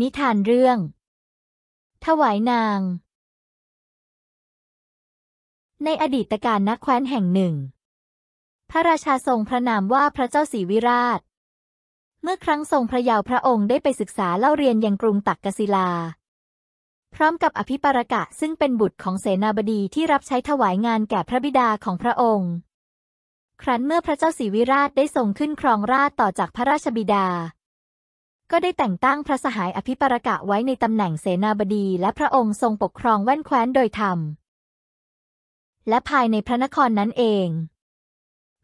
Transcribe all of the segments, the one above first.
นิทานเรื่อง ถวายนาง ในอดีตการนักแคว้นแห่งหนึ่ง พระราชาทรงพระนามว่าพระเจ้าศรีวิราช เมื่อครั้งทรงพระเยาว์พระองค์ได้ไปศึกษาเล่าเรียนยังกรุงตักกศิลา พร้อมกับอภิปรากะซึ่งเป็นบุตรของเสนาบดีที่รับใช้ถวายงานแก่พระบิดาของพระองค์ ครั้นเมื่อพระเจ้าศรีวิราชได้ทรงขึ้นครองราชต่อจากพระราชบิดาก็ได้แต่งตั้งพระสหายอภิปรกะไว้ในตำแหน่งเสนาบดีและพระองค์ทรงปกครองแว่นแคว้นโดยธรรม และภายในพระนครนั้นเอง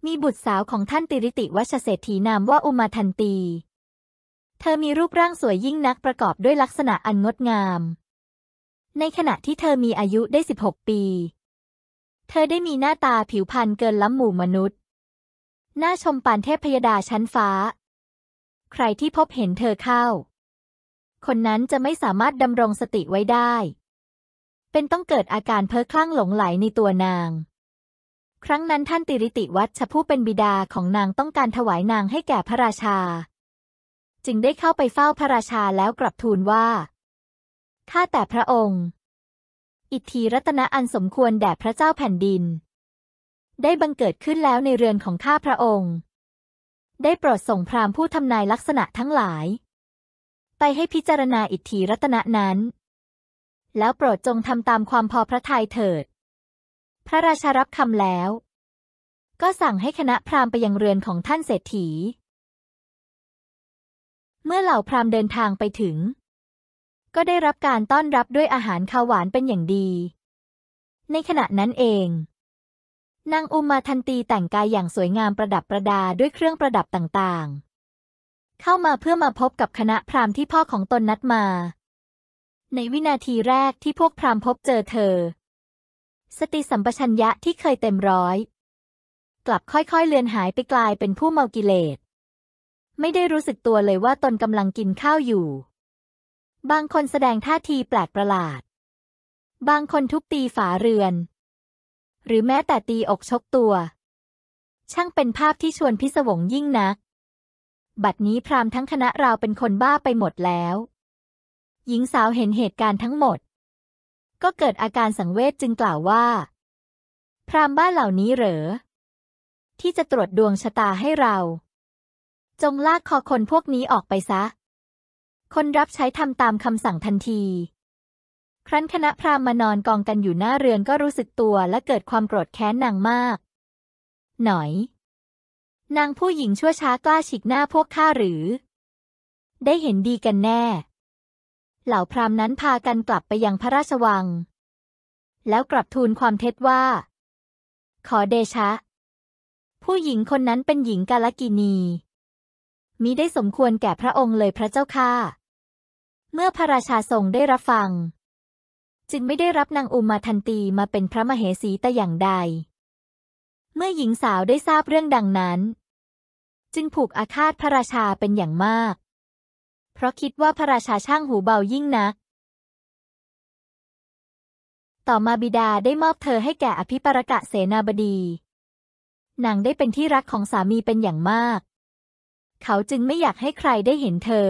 มีบุตรสาวของท่านติริติวัชเศรษฐีนามว่าอุมาทันตี เธอมีรูปร่างสวยยิ่งนักประกอบด้วยลักษณะอันงดงาม ในขณะที่เธอมีอายุได้ 16 ปี เธอได้มีหน้าตาผิวพรรณเกินล้ำหมู่มนุษย์ หน้าชมปานเทพพยดาชั้นฟ้าใครที่พบเห็นเธอเข้า คนนั้นจะไม่สามารถดำรงสติไว้ได้ เป็นต้องเกิดอาการเพ้อคลั่งหลงไหลในตัวนาง ครั้งนั้นท่านติริติวัชผู้เป็นบิดาของนางต้องการถวายนางให้แก่พระราชา จึงได้เข้าไปเฝ้าพระราชาแล้วกลับทูลว่า ข้าแต่พระองค์ อิทธิรัตนะอันสมควรแด่พระเจ้าแผ่นดิน ได้บังเกิดขึ้นแล้วในเรือนของข้าพระองค์ได้โปรดส่งพราหมณ์ผู้ทำนายลักษณะทั้งหลาย ไปให้พิจารณาอิทธิรัตนะนั้น แล้วโปรดจงทำตามความพอพระทัยเถิด พระราชารับคำแล้ว ก็สั่งให้คณะพราหมณ์ไปยังเรือนของท่านเศรษฐี เมื่อเหล่าพราหมณ์เดินทางไปถึง ก็ได้รับการต้อนรับด้วยอาหารข้าวหวานเป็นอย่างดี ในขณะนั้นเองนางอุมาทันตีแต่งกายอย่างสวยงามประดับประดาด้วยเครื่องประดับต่างๆ เข้ามาเพื่อมาพบกับคณะพราหมณ์ที่พ่อของตนนัดมา ในวินาทีแรกที่พวกพราหมณ์พบเจอเธอ สติสัมปชัญญะที่เคยเต็มร้อย กลับค่อยๆ เลือนหายไปกลายเป็นผู้เมากิเลส ไม่ได้รู้สึกตัวเลยว่าตนกำลังกินข้าวอยู่ บางคนแสดงท่าทีแปลกประหลาด บางคนทุบตีฝาเรือนหรือแม้แต่ตีอกชกตัว ช่างเป็นภาพที่ชวนพิศวงยิ่งนัก บัดนี้พรามทั้งคณะเราเป็นคนบ้าไปหมดแล้ว หญิงสาวเห็นเหตุการณ์ทั้งหมด ก็เกิดอาการสังเวชจึงกล่าวว่า พรามบ้าเหล่านี้เหรอ ที่จะตรวจดวงชะตาให้เรา จงลากคอคนพวกนี้ออกไปซะ คนรับใช้ทำตามคำสั่งทันทีครั้นคณะพราหมณ์มานอนกองกันอยู่หน้าเรือนก็รู้สึกตัวและเกิดความโกรธแค้นนางมาก หน่อย นางผู้หญิงชั่วช้ากล้าฉีกหน้าพวกข้าหรือ ได้เห็นดีกันแน่ เหล่าพราหมณ์นั้นพากันกลับไปยังพระราชวัง แล้วกลับทูลความเท็จว่า ขอเดชะ ผู้หญิงคนนั้นเป็นหญิงกาลกินีมิได้สมควรแก่พระองค์เลยพระเจ้าค่ะเมื่อพระราชาทรงได้รับฟังจึงไม่ได้รับนางอุมาทันตีมาเป็นพระมเหสีแต่อย่างใด เมื่อหญิงสาวได้ทราบเรื่องดังนั้น จึงผูกอาฆาตพระราชาเป็นอย่างมาก เพราะคิดว่าพระราชาช่างหูเบายิ่งนักต่อมาบิดาได้มอบเธอให้แก่อภิปรกะเสนาบดี นางได้เป็นที่รักของสามีเป็นอย่างมาก เขาจึงไม่อยากให้ใครได้เห็นเธอ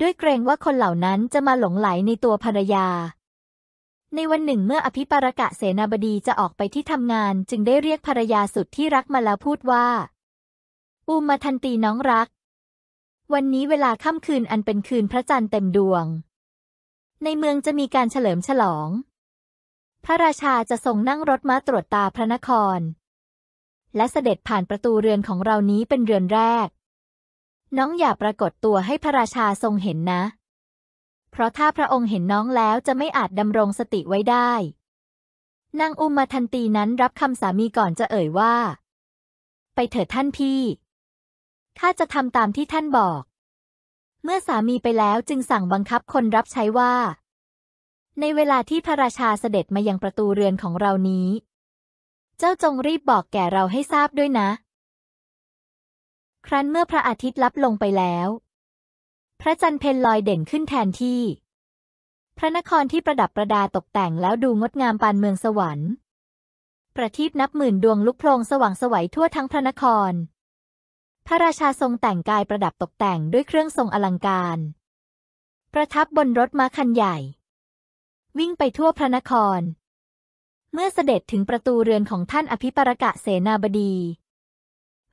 ด้วยเกรงว่าคนเหล่านั้นจะมาหลงไหลในตัวภรรยาในวันหนึ่งเมื่ออภิปรกะเสนาบดีจะออกไปที่ทำงานจึงได้เรียกภรรยาสุดที่รักมาแล้วพูดว่า อูมาทันตีน้องรัก วันนี้เวลาค่ำคืนอันเป็นคืนพระจันทร์เต็มดวง ในเมืองจะมีการเฉลิมฉลอง พระราชาจะทรงนั่งรถม้าตรวจตาพระนคร และเสด็จผ่านประตูเรือนของเรานี้เป็นเรือนแรก น้องอย่าปรากฏตัวให้พระราชาทรงเห็นนะเพราะถ้าพระองค์เห็นน้องแล้วจะไม่อาจดำรงสติไว้ได้ นางอุมมาทันตีนั้นรับคำสามีก่อนจะเอ่ยว่า ไปเถิดท่านพี่ ข้าจะทำตามที่ท่านบอก เมื่อสามีไปแล้วจึงสั่งบังคับคนรับใช้ว่า ในเวลาที่พระราชาเสด็จมายังประตูเรือนของเรานี้ เจ้าจงรีบบอกแก่เราให้ทราบด้วยนะ ครั้นเมื่อพระอาทิตย์ลับลงไปแล้วพระจันทร์เพนลอยเด่นขึ้นแทนที่ พระนครที่ประดับประดาตกแต่งแล้วดูงดงามปานเมืองสวรรค์ ประทีปนับหมื่นดวงลุกโพลงสว่างสวัยทั่วทั้งพระนคร พระราชาทรงแต่งกายประดับตกแต่งด้วยเครื่องทรงอลังการ ประทับบนรถม้าคันใหญ่ วิ่งไปทั่วพระนคร เมื่อเสด็จถึงประตูเรือนของท่านอภิปรกะเสนาบดี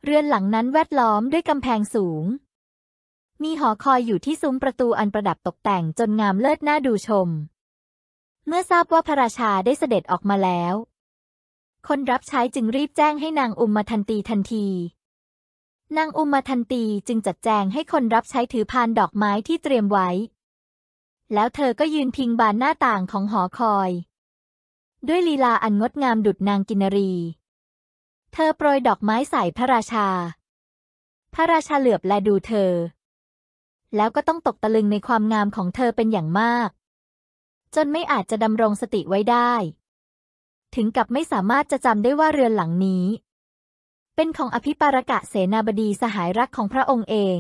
เรือนหลังนั้นแวดล้อมด้วยกำแพงสูงมีหอคอยอยู่ที่ซุ้มประตูอันประดับตกแต่งจนงามเลิศน่าดูชม เมื่อทราบว่าพระราชาได้เสด็จออกมาแล้ว คนรับใช้จึงรีบแจ้งให้นางอุมมาทันตีทันที นางอุมมาทันตีจึงจัดแจงให้คนรับใช้ถือพานดอกไม้ที่เตรียมไว้ แล้วเธอก็ยืนพิงบานหน้าต่างของหอคอย ด้วยลีลาอันงดงามดุดนางกินรี เธอโปรยดอกไม้ใส่พระราชา พระราชาเหลือบและดูเธอแล้วก็ต้องตกตะลึงในความงามของเธอเป็นอย่างมาก จนไม่อาจจะดำรงสติไว้ได้ ถึงกับไม่สามารถจะจำได้ว่าเรือนหลังนี้ เป็นของอภิปารกะเสนาบดีสหายรักของพระองค์เอง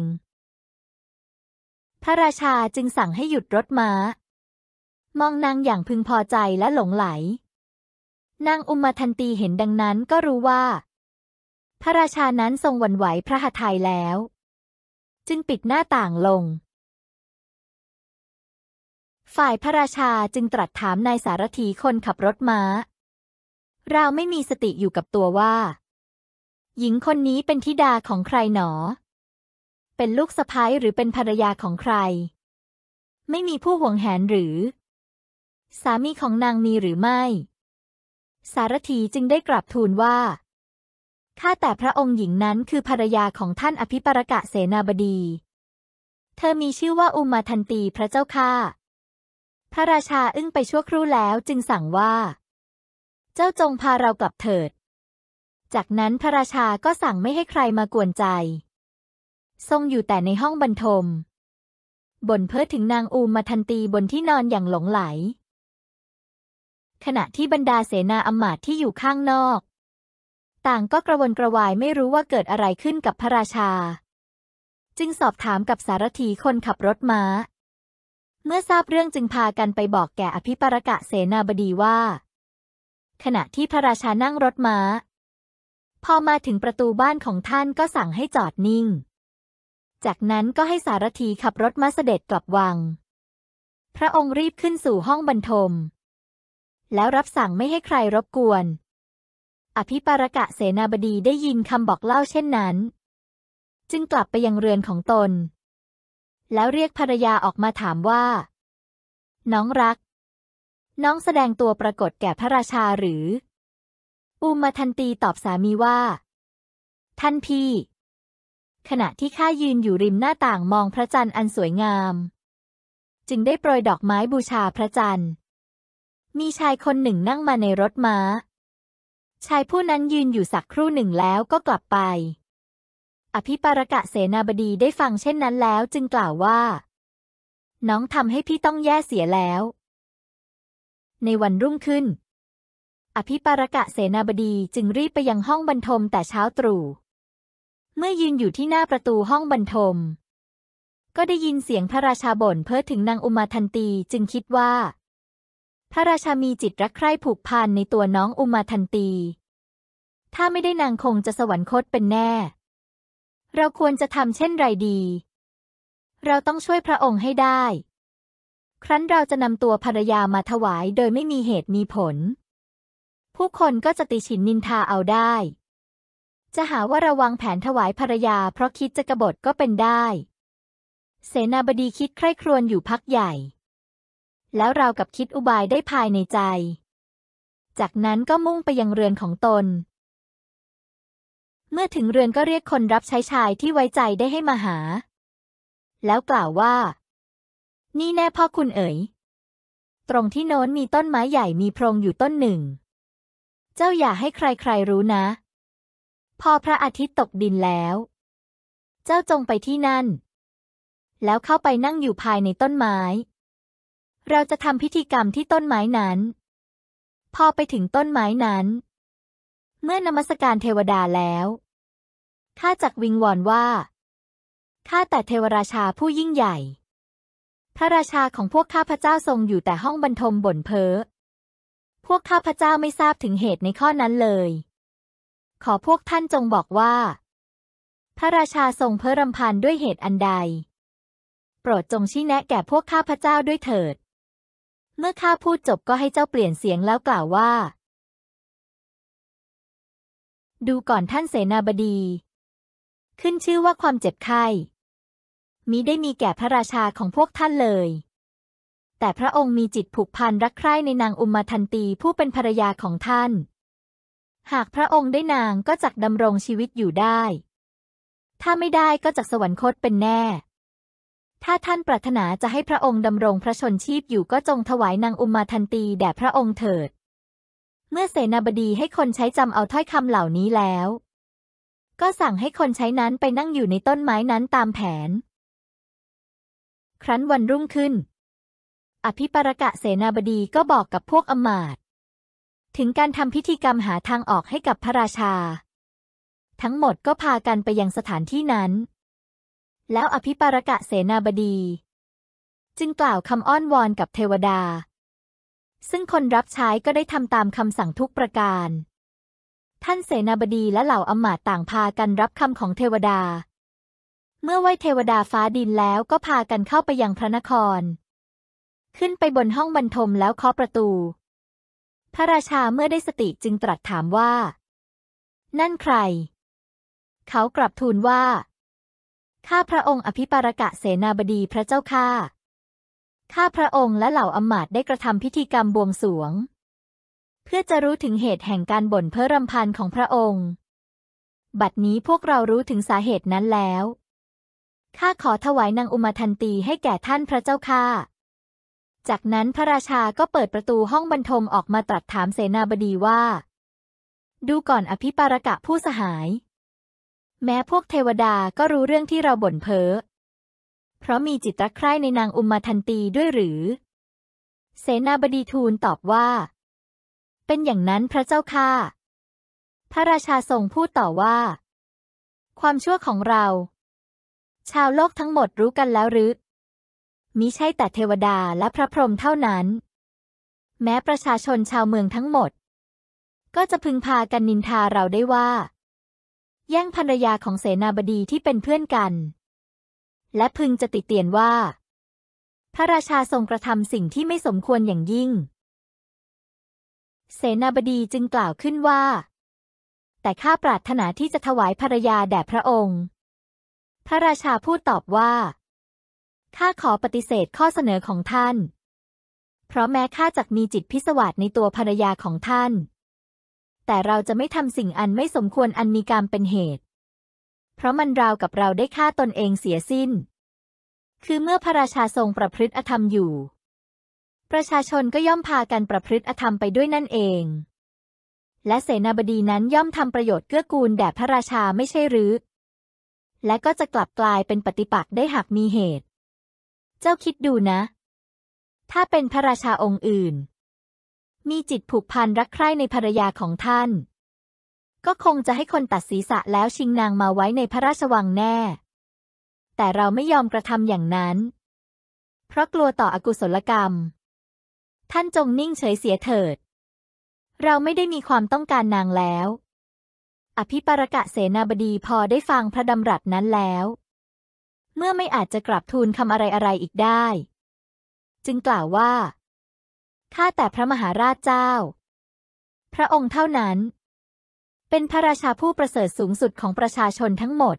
พระราชาจึงสั่งให้หยุดรถมา้ามองนางอย่างพึงพอใจและหลงไหลนางอุมาทันตีเห็นดังนั้นก็รู้ว่า พระราชานั้นทรงหวั่นไหวพระหทัยแล้วจึงปิดหน้าต่างลง ฝ่ายพระราชาจึงตรัสถามนายสารถีคนขับรถม้า เราไม่มีสติอยู่กับตัวว่า หญิงคนนี้เป็นธิดาของใครหนอ เป็นลูกสะพ้ายหรือเป็นภรรยาของใคร ไม่มีผู้ห่วงแหนหรือ สามีของนางมีหรือไม่ สารถีจึงได้กลับทูลว่าข้าแต่พระองค์หญิงนั้นคือภรรยาของท่านอภิปรกะเสนาบดี เธอมีชื่อว่าอุมาทันตีพระเจ้าค่า พระราชาอึ้งไปชั่วครู่แล้วจึงสั่งว่า เจ้าจงพาเรากลับเถิด จากนั้นพระราชาก็สั่งไม่ให้ใครมากวนใจ ทรงอยู่แต่ในห้องบรรทมบ่นเพ้อถึงนางอูมาทันตีบนที่นอนอย่างหลงไหล ขณะที่บรรดาเสนาอมาตย์ที่อยู่ข้างนอกต่าง ก็กระวนกระวายไม่รู้ว่าเกิดอะไรขึ้นกับพระราชา จึงสอบถามกับสารถีคนขับรถม้า เมื่อทราบเรื่องจึงพากันไปบอกแก่อภิปรกะเสนาบดีว่า ขณะที่พระราชานั่งรถม้าพอมาถึงประตูบ้านของท่านก็สั่งให้จอดนิ่ง จากนั้นก็ให้สารถีขับรถมาเสด็จกลับวัง พระองค์รีบขึ้นสู่ห้องบรรทม แล้วรับสั่งไม่ให้ใครรบกวนอภิปารกะเสนาบดีได้ยินคำบอกเล่าเช่นนั้น จึงกลับไปยังเรือนของตน แล้วเรียกภรรยาออกมาถามว่า น้องรัก น้องแสดงตัวปรากฏแก่พระราชาหรือ อุมาทันตีตอบสามีว่า ท่านพี่ ขณะที่ข้ายืนอยู่ริมหน้าต่างมองพระจันทร์อันสวยงาม จึงได้โปรยดอกไม้บูชาพระจันทร์ มีชายคนหนึ่งนั่งมาในรถม้าชายผู้นั้นยืนอยู่สักครู่หนึ่งแล้วก็กลับไป อภิปรกะเสนาบดีได้ฟังเช่นนั้นแล้ว จึงกล่าวว่า น้องทำให้พี่ต้องแย่เสียแล้ว ในวันรุ่งขึ้น อภิปรกะเสนาบดีจึงรีบไปยังห้องบรรทมแต่เช้าตรู่ เมื่อยืนอยู่ที่หน้าประตูห้องบรรทม ก็ได้ยินเสียงพระราชาบ่นเพ้อถึงนางอุมาทันตีจึงคิดว่าพระราชามีจิตรักใคร่ผูกพันในตัวน้องอุมาทันตี ถ้าไม่ได้นางคงจะสวรรคตเป็นแน่ เราควรจะทำเช่นไรดี เราต้องช่วยพระองค์ให้ได้ ครั้นเราจะนำตัวภรรยามาถวายโดยไม่มีเหตุมีผล ผู้คนก็จะติฉินนินทาเอาได้ จะหาว่าระวังแผนถวายภรรยา เพราะคิดจะกบฏก็เป็นได้ เสนาบดีคิดใคร่ครวญอยู่พักใหญ่แล้วเรากับคิดอุบายได้ภายในใจ จากนั้นก็มุ่งไปยังเรือนของตน เมื่อถึงเรือนก็เรียกคนรับใช้ชายที่ไว้ใจได้ให้มาหา แล้วกล่าวว่า นี่แน่พ่อคุณเอ๋ย ตรงที่โน้นมีต้นไม้ใหญ่มีโพรงอยู่ต้นหนึ่ง เจ้าอย่าให้ใครๆรู้นะ พอพระอาทิตย์ตกดินแล้ว เจ้าจงไปที่นั่น แล้วเข้าไปนั่งอยู่ภายในต้นไม้เราจะทำพิธีกรรมที่ต้นไม้นั้น พอไปถึงต้นไม้นั้น เมื่อนมัสการเทวดาแล้ว ข้าจักวิงวอนว่า ข้าแต่เทวราชาผู้ยิ่งใหญ่ พระราชาของพวกข้าพเจ้าทรงอยู่แต่ห้องบรรทมบ่นเพ้อ พวกข้าพเจ้าไม่ทราบถึงเหตุในข้อนั้นเลย ขอพวกท่านจงบอกว่า พระราชาทรงเพ้อรำพันด้วยเหตุอันใด โปรดจงชี้แนะแก่พวกข้าพเจ้าด้วยเถิดเมื่อข้าพูดจบก็ให้เจ้าเปลี่ยนเสียงแล้วกล่าวว่า ดูก่อนท่านเสนาบดี ขึ้นชื่อว่าความเจ็บไข้ มิได้มีแก่พระราชาของพวกท่านเลย แต่พระองค์มีจิตผูกพันรักใคร่ในนางอุมมาทันตีผู้เป็นภรรยาของท่าน หากพระองค์ได้นางก็จักดำรงชีวิตอยู่ได้ ถ้าไม่ได้ก็จักสวรรคตเป็นแน่ถ้าท่านปรารถนาจะให้พระองค์ดำรงพระชนชีพอยู่ก็จงถวายนางอุมมาทันตีแด่พระองค์เถิด เมื่อเสนาบดีให้คนใช้จำเอาถ้อยคำเหล่านี้แล้ว ก็สั่งให้คนใช้นั้นไปนั่งอยู่ในต้นไม้นั้นตามแผน ครั้นวันรุ่งขึ้น อภิปรกะเสนาบดีก็บอกกับพวกอมาตถึงการทำพิธีกรรมหาทางออกให้กับพระราชา ทั้งหมดก็พากันไปยังสถานที่นั้นแล้วอภิปารกะเสนาบดี จึงกล่าวคำอ้อนวอนกับเทวดา ซึ่งคนรับใช้ก็ได้ทำตามคำสั่งทุกประการ ท่านเสนาบดีและเหล่าอมาตต่างพากันรับคำของเทวดา เมื่อไหวเทวดาฟ้าดินแล้วก็พากันเข้าไปยังพระนคร ขึ้นไปบนห้องบรรทมแล้วเคาะประตู พระราชาเมื่อได้สติจึงตรัสถามว่า นั่นใคร เขากลับทูลว่าข้าพระองค์อภิปารกะเสนาบดีพระเจ้าข้าข้าพระองค์และเหล่าอมาตได้กระทำพิธีกรรมบวงสรวง เพื่อจะรู้ถึงเหตุแห่งการบ่นเพ้อรำพันของพระองค์ บัดนี้พวกเรารู้ถึงสาเหตุนั้นแล้ว ข้าขอถวายนางอุมาทันตีให้แก่ท่านพระเจ้าข้าจากนั้นพระราชาก็เปิดประตูห้องบรรทมออกมาตรัสถามเสนาบดีว่า ดูก่อนอภิปารกะผู้สหายแม้พวกเทวดาก็รู้เรื่องที่เราบ่นเพ้อเพราะมีจิตรักใคร่ในนางอุมาทันตีด้วยหรือ เสนาบดีทูลตอบว่า เป็นอย่างนั้นพระเจ้าค่ะพระราชาทรงพูดต่อว่า ความชั่วของเรา ชาวโลกทั้งหมดรู้กันแล้วหรือ มิใช่แต่เทวดาและพระพรหมเท่านั้น แม้ประชาชนชาวเมืองทั้งหมด ก็จะพึงพากันนินทาเราได้ว่าแย่งภรรยาของเสนาบดีที่เป็นเพื่อนกัน และพึงจะติเตียนว่า พระราชาทรงกระทำสิ่งที่ไม่สมควรอย่างยิ่ง เสนาบดีจึงกล่าวขึ้นว่า แต่ข้าปรารถนาที่จะถวายภรรยาแด่พระองค์ พระราชาพูดตอบว่าข้าขอปฏิเสธข้อเสนอของท่าน เพราะแม้ข้าจักมีจิตพิสวาสในตัวภรรยาของท่านแต่เราจะไม่ทำสิ่งอันไม่สมควรอันมีกรรมเป็นเหตุ เพราะมันราวกับเราได้ฆ่าตนเองเสียสิ้น คือเมื่อพระราชาทรงประพฤติอธรรมอยู่ ประชาชนก็ย่อมพากันประพฤติอธรรมไปด้วยนั่นเอง และเสนาบดีนั้นย่อมทำประโยชน์เกื้อกูลแด่พระราชาไม่ใช่หรือ และก็จะกลับกลายเป็นปฏิปักษ์ได้หากมีเหตุ เจ้าคิดดูนะ ถ้าเป็นพระราชาองค์อื่นมีจิตผูกพันรักใคร่ในภรรยาของท่าน ก็คงจะให้คนตัดศีรษะแล้วชิงนางมาไว้ในพระราชวังแน่ แต่เราไม่ยอมกระทำอย่างนั้น เพราะกลัวต่ออกุศลกรรม ท่านจงนิ่งเฉยเสียเถิด เราไม่ได้มีความต้องการนางแล้ว อภิปรกะเสนาบดีพอได้ฟังพระดำรัสนั้นแล้ว เมื่อไม่อาจจะกลับทูลคำอะไรอะไรอีกได้ จึงกล่าวว่าข้าแต่พระมหาราชเจ้า พระองค์เท่านั้น เป็นพระราชาผู้ประเสริฐสูงสุดของประชาชนทั้งหมด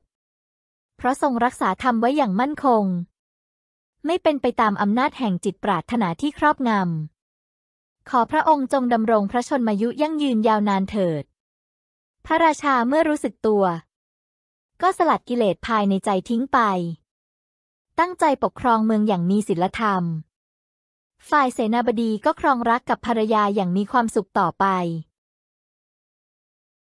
เพราะทรงรักษาธรรมไว้อย่างมั่นคง ไม่เป็นไปตามอำนาจแห่งจิตปรารถนาที่ครอบงำ ขอพระองค์จงดำรงพระชนมายุยั่งยืนยาวนานเถิด พระราชาเมื่อรู้สึกตัว ก็สลัดกิเลสภายในใจทิ้งไป ตั้งใจปกครองเมืองอย่างมีศีลธรรมฝ่ายเสนาบดีก็ครองรักกับภรรยาอย่างมีความสุขต่อไป